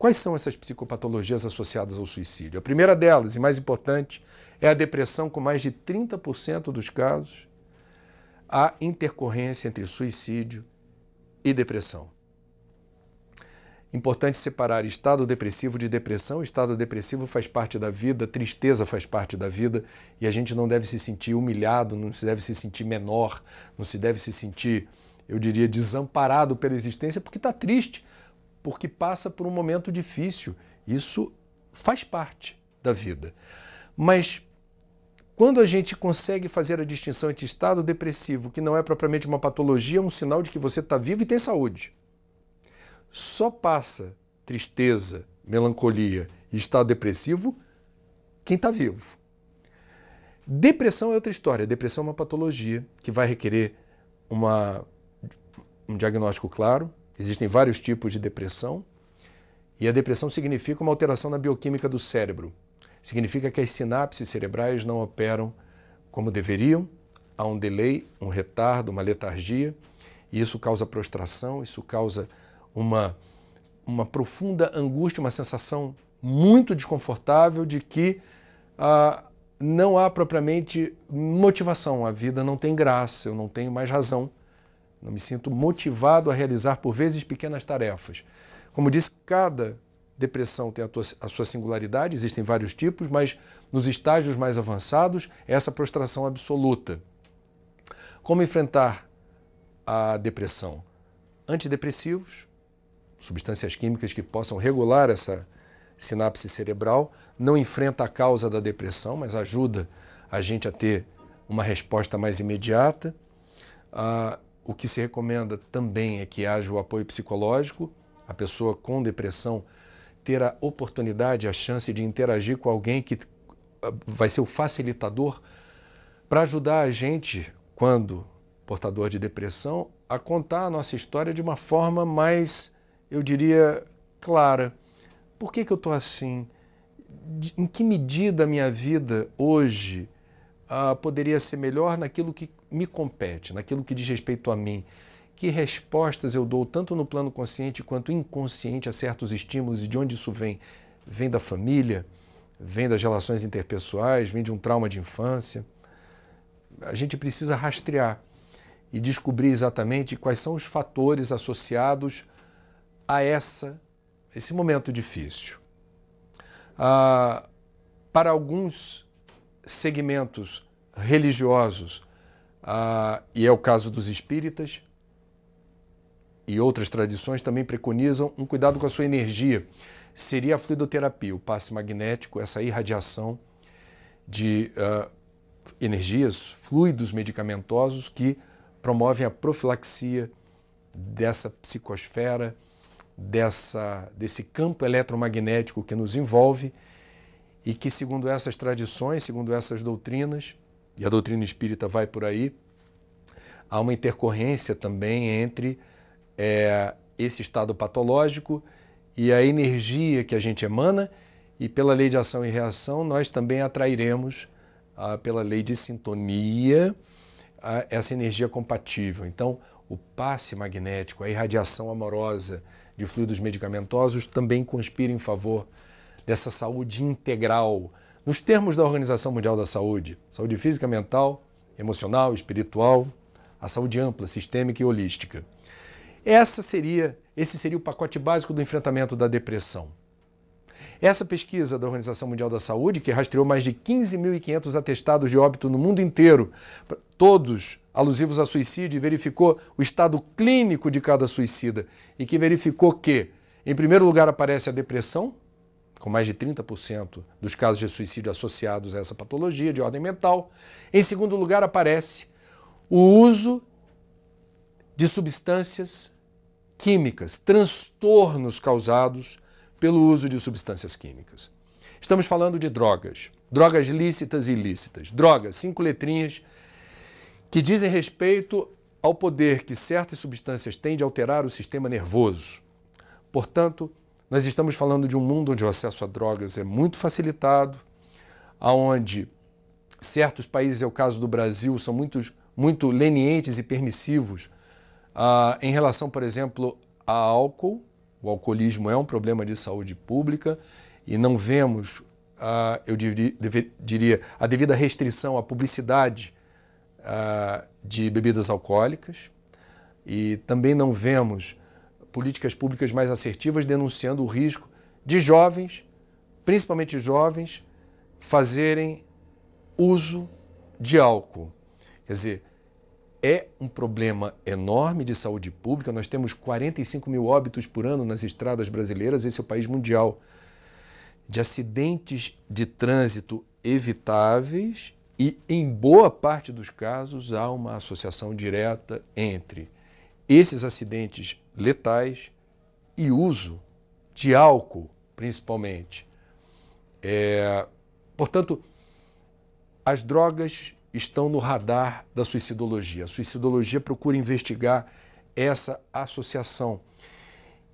Quais são essas psicopatologias associadas ao suicídio? A primeira delas, e mais importante, é a depressão, com mais de 30% dos casos, a intercorrência entre suicídio e depressão. Importante separar estado depressivo de depressão. O estado depressivo faz parte da vida, tristeza faz parte da vida e a gente não deve se sentir humilhado, não se deve se sentir menor, não se deve se sentir, eu diria, desamparado pela existência porque está triste porque passa por um momento difícil. Isso faz parte da vida. Mas quando a gente consegue fazer a distinção entre estado depressivo, que não é propriamente uma patologia, é um sinal de que você está vivo e tem saúde. Só passa tristeza, melancolia e estado depressivo quem está vivo. Depressão é outra história. Depressão é uma patologia que vai requerer uma, um diagnóstico claro, Existem vários tipos de depressão. E a depressão significa uma alteração na bioquímica do cérebro. Significa que as sinapses cerebrais não operam como deveriam, há um delay, um retardo, uma letargia, e isso causa prostração, isso causa uma, uma profunda angústia, uma sensação muito desconfortável de que ah, não há propriamente motivação, a vida não tem graça, eu não tenho mais razão não me sinto motivado a realizar, por vezes, pequenas tarefas. Como disse, cada depressão tem a, tua, a, sua singularidade, existem vários tipos, mas nos estágios mais avançados, é essa prostração absoluta. Como enfrentar a depressão? Antidepressivos, substâncias químicas que possam regular essa sinapse cerebral, não enfrenta a causa da depressão, mas ajuda a gente a ter uma resposta mais imediata. Ah, o que se recomenda também é que haja o apoio psicológico, a pessoa com depressão ter a oportunidade, a chance de interagir com alguém que ah, vai ser o facilitador para ajudar a gente, quando portador de depressão, a contar a nossa história de uma forma mais, eu diria, clara. Por que, que eu estou assim? em que medida a minha vida hoje ah, poderia ser melhor naquilo que me compete, naquilo que diz respeito a mim, que respostas eu dou tanto no plano consciente quanto inconsciente a certos estímulos e de onde isso vem? Vem da família, vem das relações interpessoais, vem de um trauma de infância. A gente precisa rastrear e descobrir exatamente quais são os fatores associados a essa esse momento difícil. Ah, para alguns segmentos religiosos, ah, e é o caso dos espíritas e outras tradições também preconizam um cuidado com a sua energia. Seria a fluidoterapia, o passe magnético, essa irradiação de uh, energias, fluidos medicamentosos que promovem a profilaxia dessa psicosfera, dessa, desse campo eletromagnético que nos envolve e que, segundo essas tradições, segundo essas doutrinas, e a doutrina espírita vai por aí, há uma intercorrência também entre é, esse estado patológico e a energia que a gente emana, e pela lei de ação e reação, nós também atrairemos, ah, pela lei de sintonia, essa energia compatível. Então, o passe magnético, a irradiação amorosa de fluidos medicamentosos também conspira em favor dessa saúde integral nos termos da Organização Mundial da Saúde, saúde física, mental, emocional, espiritual, a saúde ampla, sistêmica e holística. Essa seria, esse seria o pacote básico do enfrentamento da depressão. Essa pesquisa da Organização Mundial da Saúde, que rastreou mais de 15.500 atestados de óbito no mundo inteiro, todos alusivos a suicídio, e verificou o estado clínico de cada suicida e que verificou que, em primeiro lugar, aparece a depressão, com mais de 30% dos casos de suicídio associados a essa patologia de ordem mental. Em segundo lugar, aparece o uso de substâncias químicas, transtornos causados pelo uso de substâncias químicas. Estamos falando de drogas, drogas lícitas e ilícitas. Drogas, cinco letrinhas, que dizem respeito ao poder que certas substâncias têm de alterar o sistema nervoso. Portanto, nós estamos falando de um mundo onde o acesso a drogas é muito facilitado, aonde certos países, é o caso do Brasil, são muito, muito lenientes e permissivos uh, em relação, por exemplo, a álcool. O alcoolismo é um problema de saúde pública e não vemos, uh, eu diria, a devida restrição à publicidade uh, de bebidas alcoólicas. E também não vemos políticas públicas mais assertivas, denunciando o risco de jovens, principalmente jovens, fazerem uso de álcool. Quer dizer, é um problema enorme de saúde pública. Nós temos 45 mil óbitos por ano nas estradas brasileiras, esse é o país mundial. De acidentes de trânsito evitáveis e, em boa parte dos casos, há uma associação direta entre esses acidentes letais e uso de álcool, principalmente. É, portanto, as drogas estão no radar da suicidologia. A suicidologia procura investigar essa associação.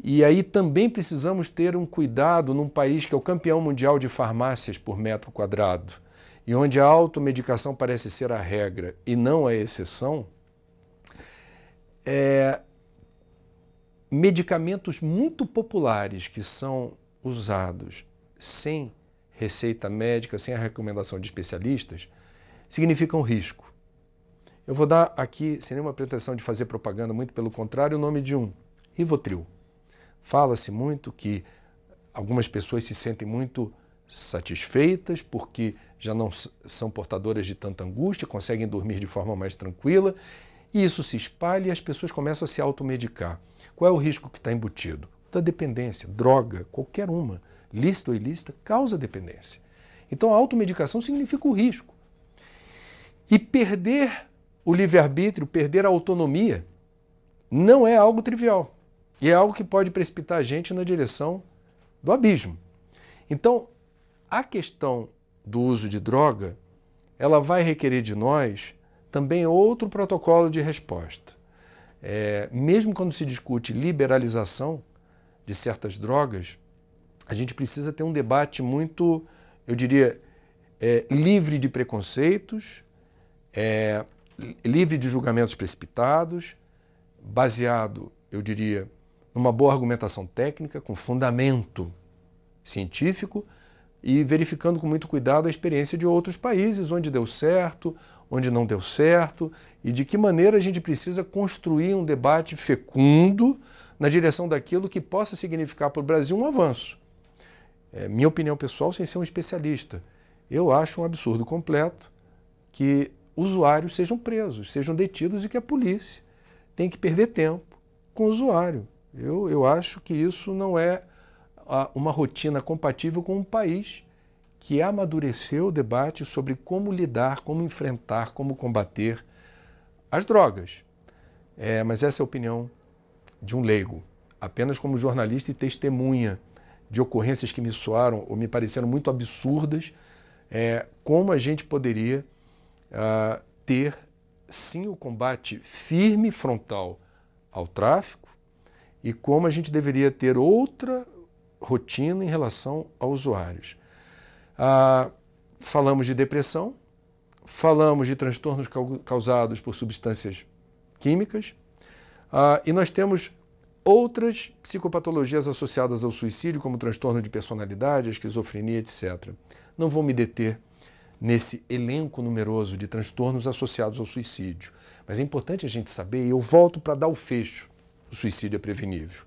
E aí também precisamos ter um cuidado num país que é o campeão mundial de farmácias por metro quadrado e onde a automedicação parece ser a regra e não a exceção é, medicamentos muito populares que são usados sem receita médica, sem a recomendação de especialistas, significam risco. Eu vou dar aqui, sem nenhuma pretensão de fazer propaganda, muito pelo contrário, o nome de um: Rivotril. Fala-se muito que algumas pessoas se sentem muito satisfeitas porque já não são portadoras de tanta angústia, conseguem dormir de forma mais tranquila e isso se espalha e as pessoas começam a se automedicar. Qual é o risco que está embutido? Da dependência, droga, qualquer uma, lícita ou ilícita, causa dependência. Então a automedicação significa o risco. E perder o livre-arbítrio, perder a autonomia, não é algo trivial. E é algo que pode precipitar a gente na direção do abismo. Então, a questão do uso de droga, ela vai requerer de nós também é outro protocolo de resposta. É, mesmo quando se discute liberalização de certas drogas, a gente precisa ter um debate muito, eu diria, é, livre de preconceitos, é, livre de julgamentos precipitados, baseado, eu diria, numa boa argumentação técnica, com fundamento científico e verificando com muito cuidado a experiência de outros países onde deu certo, onde não deu certo e de que maneira a gente precisa construir um debate fecundo na direção daquilo que possa significar para o Brasil um avanço. É minha opinião pessoal, sem ser um especialista, eu acho um absurdo completo que usuários sejam presos, sejam detidos e que a polícia tem que perder tempo com o usuário. Eu, eu acho que isso não é ah, uma rotina compatível com um país que amadureceu o debate sobre como lidar, como enfrentar, como combater as drogas. É, mas essa é a opinião de um leigo, apenas como jornalista e testemunha de ocorrências que me soaram ou me pareceram muito absurdas, é, como a gente poderia uh, ter sim o combate firme, frontal ao tráfico e como a gente deveria ter outra rotina em relação aos usuários. Ah, falamos de depressão, falamos de transtornos causados por substâncias químicas, ah, e nós temos outras psicopatologias associadas ao suicídio, como transtorno de personalidade, esquizofrenia, etc. Não vou me deter nesse elenco numeroso de transtornos associados ao suicídio, mas é importante a gente saber, e eu volto para dar o fecho: o suicídio é prevenível.